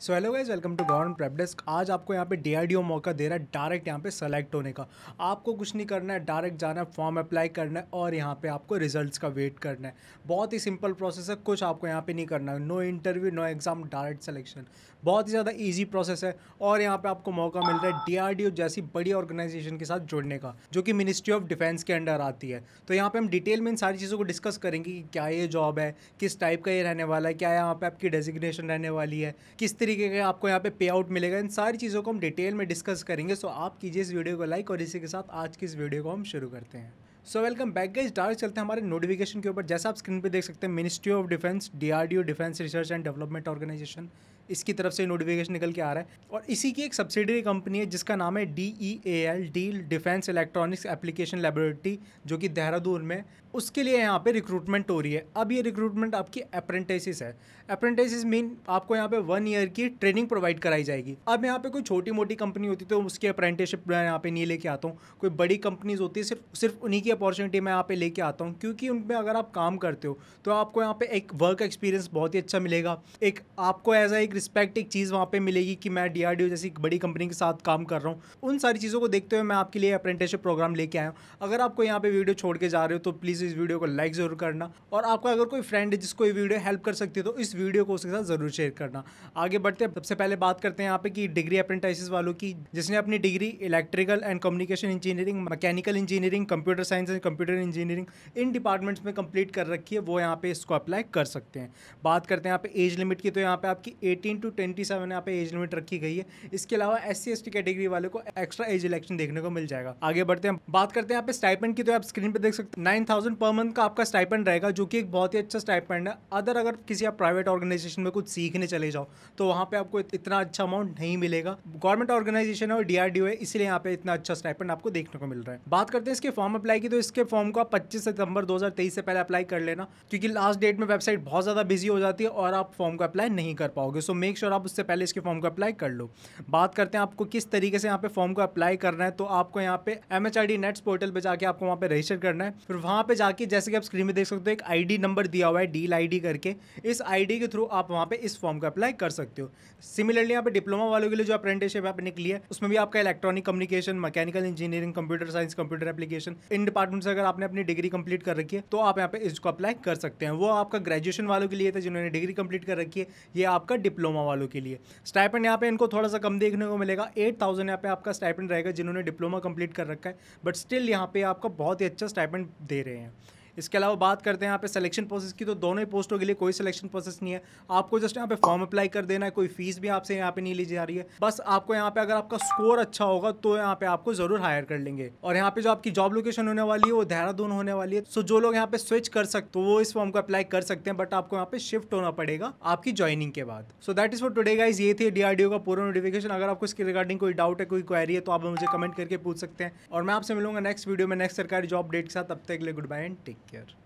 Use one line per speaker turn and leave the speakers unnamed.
So hello guys welcome to government prep desk आज आपको यहाँ पे डी मौका दे रहा है डायरेक्ट यहाँ पे सेलेक्ट होने का आपको कुछ नहीं करना है डायरेक्ट जाना है फॉर्म अप्लाई करना है और यहाँ पे आपको रिजल्ट्स का वेट करना है बहुत ही सिंपल प्रोसेस है कुछ आपको यहाँ पे नहीं करना है no interview no exam direct selection बहुत ही ज़्यादा ईजी प्रोसेस है और यहाँ पर आपको मौका मिल रहा है डी जैसी बड़ी ऑर्गेनाइजेशन के साथ जुड़ने का जो कि मिनिस्ट्री ऑफ डिफेंस के अंडर आती है तो यहाँ पर हम डिटेल में इन सारी चीज़ों को डिस्कस करेंगे कि क्या ये जॉब है किस टाइप का ये रहने वाला है क्या यहाँ पर आपकी डेजिग्नेशन रहने वाली है किस तरीके तरीके का आपको यहाँ पे पे आउट मिलेगा इन सारी चीज़ों को हम डिटेल में डिस्कस करेंगे सो आप कीजिए इस वीडियो को लाइक और इसी के साथ आज की इस वीडियो को हम शुरू करते हैं so welcome back guys direct चलते हैं हमारे नोटिफिकेशन के ऊपर जैसा आप स्क्रीन पे देख सकते हैं ministry of defence DRDO defence research and development organisation इसकी तरफ से नोटिफिकेशन निकल के आ रहा है और इसी की एक सब्सिडरी कंपनी है जिसका नाम है D E A L deal defence electronics application laboratory जो कि देहरादून में उसके लिए यहाँ पे रिक्रूटमेंट हो रही है अब ये रिक्रूटमेंट आपकी अप्रेंटिसिस है अप्रेंटिसिस मीन आपको यहाँ पे वन ईयर की ट्रेनिंग प्रोवाइड कराई जाएगी अब यहाँ पे कोई छोटी मोटी कंपनी होती तो उसकी अप्रेंटिसशिप मैं यहाँ पे नहीं लेके आता हूँ कोई बड़ी कंपनीज होती है सिर्फ सिर्फ उन्हीं की अपॉर्चुनिटी मैं यहाँ पे लेके आता हूँ क्योंकि उनमें अगर आप काम करते हो तो आपको यहाँ पे एक वर्क एक्सपीरियंस बहुत ही अच्छा मिलेगा एक आपको एज ए एक रिस्पेक्ट एक चीज़ वहाँ पे मिलेगी कि मैं डी जैसी बड़ी कंपनी के साथ काम कर रहा हूँ उन सारी चीज़ों को देखते हुए मैं आपके लिए अप्रेंटिसशिप प्रोग्राम लेके आया हूँ अगर आपको यहाँ पे वीडियो छोड़ के जा रहे हो तो प्लीज़ इस वीडियो को लाइक ज़रूर करना और आपका अगर कोई फ्रेंड है जिसको ये वीडियो हेल्प कर सकती है तो इस वीडियो को उसके साथ ज़रूर शेयर करना आगे बढ़ते हैं सबसे पहले बात करते हैं यहाँ पे कि डिग्री अप्रेंटाइसिस वालों की जिसने अपनी degree electrical and communication engineering mechanical engineering computer science and computer engineering in departments में कंप्लीट कर रखी है वो यहाँ पे इसको अप्लाई कर सकते हैं बात करते हैं यहाँ पे एज लिमिट की तो यहाँ पे आपकी एटी एटीन टू ट्वेंटी सेवन यहाँ पे एज लिमिट रखी गई है इसके अलावा S C S T category वाले को एक्स्ट्रा एज इलेक्शन देखने को मिल जाएगा आगे बढ़ते हैं बात करते हैं आप स्टाइपेंड की तो आप स्क्रीन पर देख सकते हैं नाइन थाउजेंड पर मंथ का आपका स्टाइपेंड रहेगा जो कि एक बहुत ही अच्छा स्टाइपेंड है अदर अगर किसी आप प्राइवेट ऑर्गेनाइजेशन में कुछ सीखने चले जाओ तो वहाँ पे आपको इतना अच्छा अमाउंट नहीं मिलेगा गवर्नमेंट ऑर्गेनाइजेशन है और डीआरडीओ है इसलिए यहाँ पे इतना अच्छा स्टाइपेंड आपको देखने को मिल रहा है बात करते हैं इसके फॉर्म अप्लाई की तो इसके फॉर्म को आप पच्चीस सितंबर दो से पहले अप्लाई कर लेना क्योंकि लास्ट डेट में वेबसाइट बहुत ज़्यादा बिजी हो जाती है और आप फॉर्म को अप्लाई नहीं कर पाओगे सो मेक श्योर आप उससे पहले इसके फॉर्म को अप्लाई कर लो बात करते हैं आपको किस तरीके से यहाँ पे फॉर्म को अप्लाई करना है तो आपको यहाँ पे M H I NATS portal पर जाके आपको वहाँ पे रजिस्टर करना है फिर वहाँ पे जाके जैसे कि आप स्क्रीन में देख सकते हो एक आई नंबर दिया हुआ है डील आई करके इस आई के थ्रू आप वहाँ पे इस फॉर्म को अप्लाई कर सकते हो सिमिलरली यहाँ पे डिप्लोमा वालों के लिए जो अप्रेंटिसशिप आप निकली है उसमें भी आपका electronic communication mechanical engineering computer science computer application in department से अगर आपने अपनी डिग्री कंप्लीट कर रखी है तो आप यहाँ पे इसको अप्लाई कर सकते हैं वो आपका ग्रेजुएशन वालों के लिए था जिन्होंने डिग्री कंप्लीट कर रखी है ये आपका डिप्लोमा वालों के लिए स्टाइपेंड यहाँ पे इनको थोड़ा सा कम देखने को मिलेगा एट थाउजेंड यहाँ पे आपका स्टाइपेंड रहेगा जिन्होंने डिप्लोमा कंप्लीट कर रखा है बट स्टिल यहाँ पे आपका बहुत ही अच्छा स्टाइपेंड दे रहे हैं इसके अलावा बात करते हैं यहाँ पे सिलेक्शन प्रोसेस की तो दोनों ही पोस्टों के लिए कोई सिलेक्शन प्रोसेस नहीं है आपको जस्ट यहाँ पे फॉर्म अप्लाई कर देना है कोई फीस भी आपसे यहाँ पे नहीं ली जा रही है बस आपको यहाँ पे अगर आपका स्कोर अच्छा होगा तो यहाँ पे आपको जरूर हायर कर लेंगे और यहाँ पे जो आपकी जॉब लोकेशन होने वाली है वो देहरादून होने वाली है सो जो लोग यहाँ पे स्विच कर सकते हो तो वो इस फॉर्म को अप्लाई कर सकते हैं बट आपको यहाँ पे शिफ्ट होना पड़ेगा आपकी ज्वाइनिंग के बाद so that is for today guys ये थी डीआरडीओ का पूरा नोटिफिकेशन अगर आपको इसके रिगार्डिंग कोई डाउट है कोई क्वारी है तो आप मुझे कमेंट करके पूछ सकते हैं और मैं आपसे मिलूंगा नेक्स्ट वीडियो में नेक्स्ट सरकारी जॉब डेट के साथ तब तक के लिए good bye and take get.